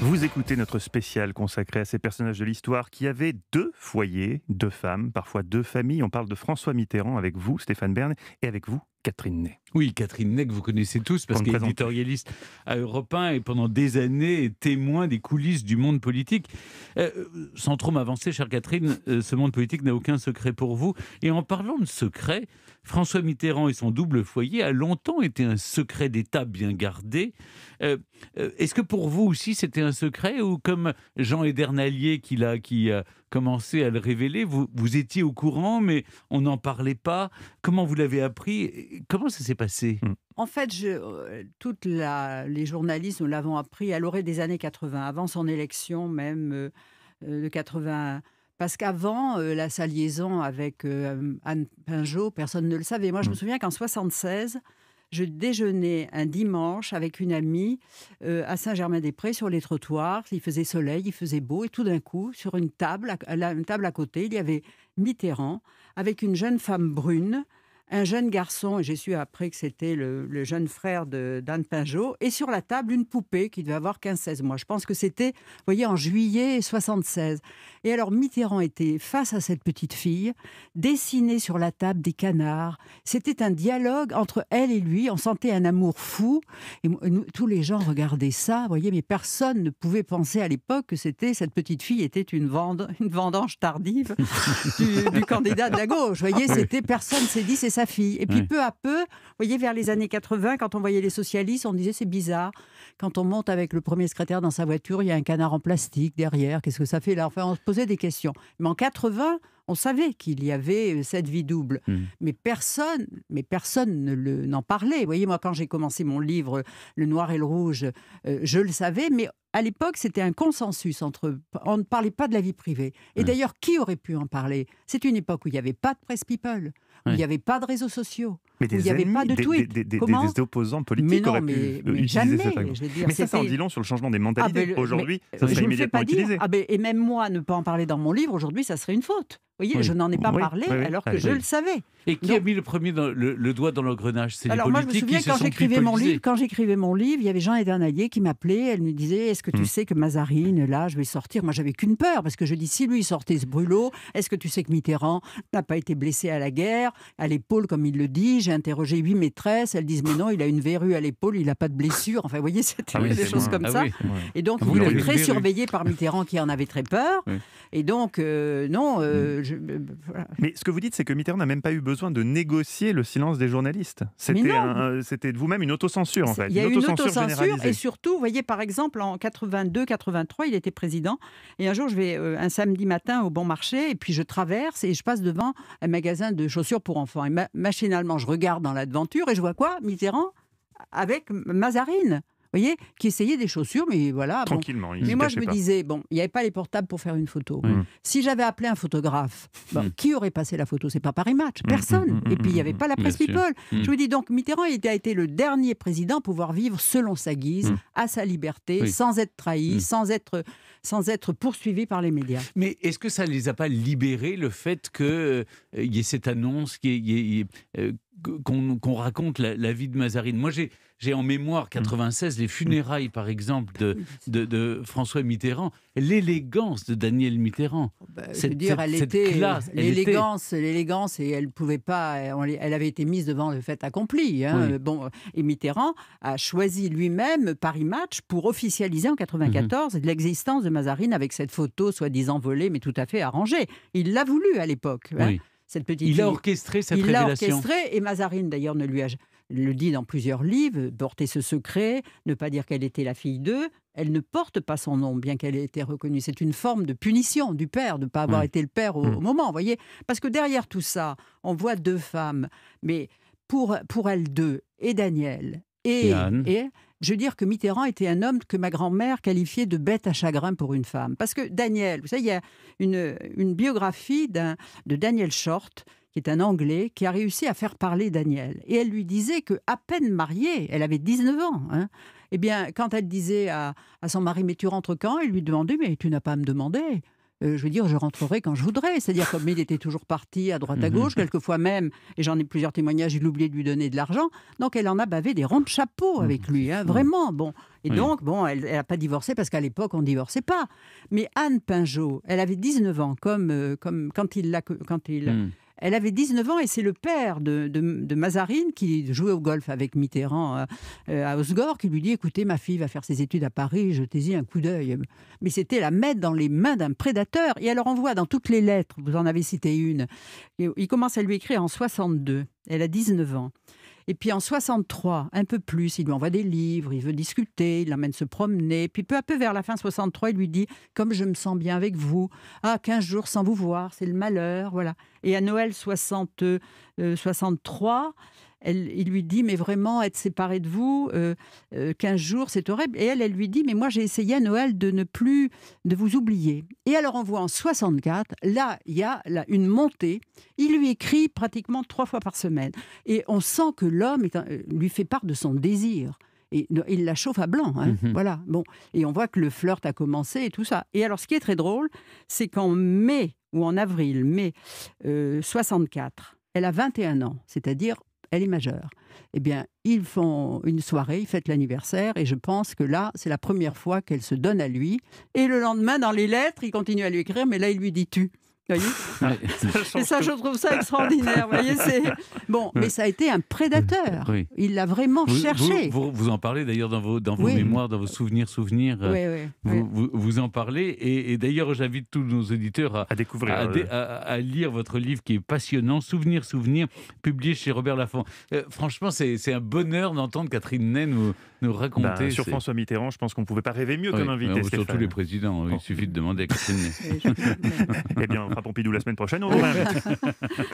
Vous écoutez notre spécial consacré à ces personnages de l'histoire qui avaient deux foyers, deux femmes, parfois deux familles. On parle de François Mitterrand avec vous, Stéphane Bern, et avec vous, Catherine Ney. Oui, Catherine Ney que vous connaissez tous parce qu'elle est éditorialiste à Europe 1 et pendant des années témoin des coulisses du monde politique. Euh, sans trop m'avancer, chère Catherine, euh, ce monde politique n'a aucun secret pour vous. Et en parlant de secret, François Mitterrand et son double foyer a longtemps été un secret d'État bien gardé. Euh, euh, est-ce que pour vous aussi c'était un secret ou comme Jean Edernalier qui a, commencé à le révéler, vous, étiez au courant mais on n'en parlait pas Comment vous l'avez appris Comment ça s'est passé hmm. En fait, je, euh, toutes les journalistes, nous l'avons appris à l'orée des années 80, avant son élection même de 80. Parce qu'avant, euh, la sa liaison avec euh, Anne Pinjot, personne ne le savait. Moi, je me mm. souviens qu'en 76, je déjeunais un dimanche avec une amie euh, à Saint-Germain-des-Prés sur les trottoirs. Il faisait soleil, il faisait beau, et tout d'un coup, sur une table, une table à côté, il y avait Mitterrand avec une jeune femme brune un jeune garçon, et j'ai su après que c'était le, jeune frère d'Anne Pinjot, et sur la table, une poupée qui devait avoir 15-16 mois. Je pense que c'était, vous voyez, en juillet 76. Et alors, Mitterrand était face à cette petite fille, dessinée sur la table des canards. C'était un dialogue entre elle et lui. On sentait un amour fou. Et tous les gens regardaient ça, vous voyez, mais personne ne pouvait penser à l'époque que c'était cette petite fille était une, vendange tardive du, candidat de la gauche. Vous voyez, ah c'était personne s'est dit, c'est sa fille. Et puis peu à peu, vous voyez, vers les années 80, quand on voyait les socialistes, on disait c'est bizarre. Quand on monte avec le premier secrétaire dans sa voiture, il y a un canard en plastique derrière. Qu'est-ce que ça fait là Enfin, on se posait des questions. Mais en 80, on savait qu'il y avait euh, cette vie double, mmh. mais personne, mais personne ne n'en parlait. Vous voyez, moi, quand j'ai commencé mon livre Le Noir et le Rouge, euh, je le savais, mais à l'époque, c'était un consensus entre. On ne parlait pas de la vie privée. Et d'ailleurs, qui aurait pu en parler C'est une époque où il n'y avait pas de press people, où il n'y avait pas de réseaux sociaux. Mais il n'y avait pas de tweets. Des, des, opposants politiques auraient pu euh, utiliser jamais, mais ça, ça en dit long sur le changement des ah, mentalités. Aujourd'hui, ça serait immédiatement pas utilisé. Ah, et même moi, ne pas en parler dans mon livre, aujourd'hui, ça serait une faute. Vous voyez, je n'en ai pas parlé alors que je le savais. Et qui a mis le premier dans, le, doigt dans l'engrenage C'est Alors moi, je me souviens quand j'écrivais mon livre, quand j'écrivais mon livre, il y avait Jean Edernalier qui m'appelait. Elle me disait Est-ce que tu hmm. sais que Mazarine, là, je vais sortir Moi, j'avais qu'une peur parce que je dis si lui sortait ce brûlot, est-ce que tu sais que Mitterrand n'a pas été blessé à la guerre, à l'épaule comme il le dit J'ai interrogé huit maîtresses. Elles disent mais non, il a une verrue à l'épaule, il n'a pas de blessure. Enfin, vous voyez, c'était ah des choses comme ah ça. Et donc, ah, il était très surveillé par Mitterrand qui en avait très peur. Et donc, euh, non euh, hmm. Euh, bah, Mais ce que vous dites, c'est que Mitterrand n'a même pas eu besoin de négocier le silence des journalistes. C'était, de vous-même une autocensure, en fait. Il y a une, autocensure, et surtout, vous voyez, par exemple, en 82-83, il était président. Et un jour, je vais euh, un samedi matin au bon marché, et puis je traverse et je passe devant un magasin de chaussures pour enfants. Et machinalement, je regarde dans l'aventure et je vois quoi Mitterrand avec Mazarine voyez, qui essayait des chaussures, mais voilà. Tranquillement. mais moi, je me disais, bon, il n'y avait pas les portables pour faire une photo. Mm. Si j'avais appelé un photographe, mm. qui aurait passé la photo C'est pas Paris Match, mm, personne. Et puis, il n'y avait pas la presse people. Je vous dis donc, Mitterrand il a été le dernier président à pouvoir vivre selon sa guise, à sa liberté, sans être trahi, sans, être, sans être poursuivi par les médias. Mais est-ce que ça ne les a pas libérés, le fait qu'il euh, il y ait cette annonce, euh, qu'on raconte la, vie de Mazarine. Moi, j'ai en mémoire 96 mm. les funérailles, par exemple, de, François Mitterrand, l'élégance de Daniel Mitterrand. Oh, bah, cest à dire, elle était l'élégance, l'élégance, et elle pouvait pas, elle avait été mise devant le fait accompli. Hein. Bon, et Mitterrand a choisi lui-même Paris Match pour officialiser en 94 mm-hmm. l'existence de Mazarine avec cette photo soi-disant volée, mais tout à fait arrangée. Il l'a voulu à l'époque. Hein. Oui cette petite. Il a orchestré cette révélation. Il l'a orchestré et Mazarine d'ailleurs ne lui a le dit dans plusieurs livres, porter ce secret, ne pas dire qu'elle était la fille d'eux, elle ne porte pas son nom, bien qu'elle ait été reconnue. C'est une forme de punition du père, de ne pas avoir été le père au, mm. moment, vous voyez Parce que derrière tout ça, on voit deux femmes, mais pour, pour elles deux, et Daniel, et, et, je veux dire que Mitterrand était un homme que ma grand-mère qualifiait de bête à chagrin pour une femme. Parce que Daniel, vous savez, il y a une, biographie de Daniel Short qui est un Anglais, qui a réussi à faire parler Daniel. Et elle lui disait que, à peine mariée, elle avait 19 ans, hein, eh bien, quand elle disait à, à son mari, mais tu rentres quand Il lui demandait, mais tu n'as pas à me demander. Euh, je veux dire, je rentrerai quand je voudrais. C'est-à-dire, comme il était toujours parti à droite à mhm. gauche, quelquefois même, et j'en ai plusieurs témoignages, il oubliait de lui donner de l'argent. Donc, elle en a bavé des ronds de chapeau mhm. avec lui, hein, vraiment. Bon. Et donc, bon, elle n'a pas divorcé parce qu'à l'époque, on ne divorçait pas. Mais Anne Pinjot, elle avait 19 ans, comme, euh, comme quand il l'a. Quand il, mhm. Elle avait 19 ans et c'est le père de, Mazarine qui jouait au golf avec Mitterrand euh, euh, à, Osgore qui lui dit écoutez, ma fille va faire ses études à Paris, jetez-y un coup d'œil. Mais c'était la mettre dans les mains d'un prédateur. Et elle voit dans toutes les lettres, vous en avez cité une. Il commence à lui écrire en 62. Elle a 19 ans. Et puis en 63, un peu plus, il lui envoie des livres, il veut discuter, il l'emmène se promener. Puis peu à peu, vers la fin 63, il lui dit Comme je me sens bien avec vous, ah, 15 jours sans vous voir, c'est le malheur, voilà. Et à Noël 63, euh, elle, il lui dit, mais vraiment, être séparé de vous, euh, 15 euh, jours, c'est horrible. Et elle, elle lui dit, mais moi, j'ai essayé à Noël de ne plus, de vous oublier. Et alors, on voit en 64. Là, il y a une montée. Il lui écrit pratiquement trois fois par semaine. Et on sent que l'homme euh, lui fait part de son désir. Et il la chauffe à blanc. Hein. Mhm. Voilà. Bon. Et on voit que le flirt a commencé et tout ça. Et alors, ce qui est très drôle, c'est qu'en mai ou en avril, mai euh, 64, elle a 21 ans, c'est-à-dire elle est majeure. Eh bien, ils font une soirée, ils fêtent l'anniversaire, et je pense que là, c'est la première fois qu'elle se donne à lui. Et le lendemain, dans les lettres, il continue à lui écrire, mais là, il lui dit tu. Voyez et ça, je trouve ça extraordinaire. voyez, bon, mais ça a été un prédateur. Mm. Il l'a vraiment cherché. Vous, en parlez d'ailleurs dans vos, dans vos mémoires, dans vos souvenirs, souvenirs. Euh, vous, vous, en parlez. Et, d'ailleurs, j'invite tous nos auditeurs à, découvrir, à, lire votre livre qui est passionnant, Souvenirs, souvenirs, publié chez Robert Laffont. Euh, franchement, c'est un bonheur d'entendre Catherine Ney nous, nous raconter. Bah, sur François Mitterrand, je pense qu'on ne pouvait pas rêver mieux comme invité. surtout les présidents, il suffit de demander à Catherine Ney. eh bien, à Pompidou la semaine prochaine, on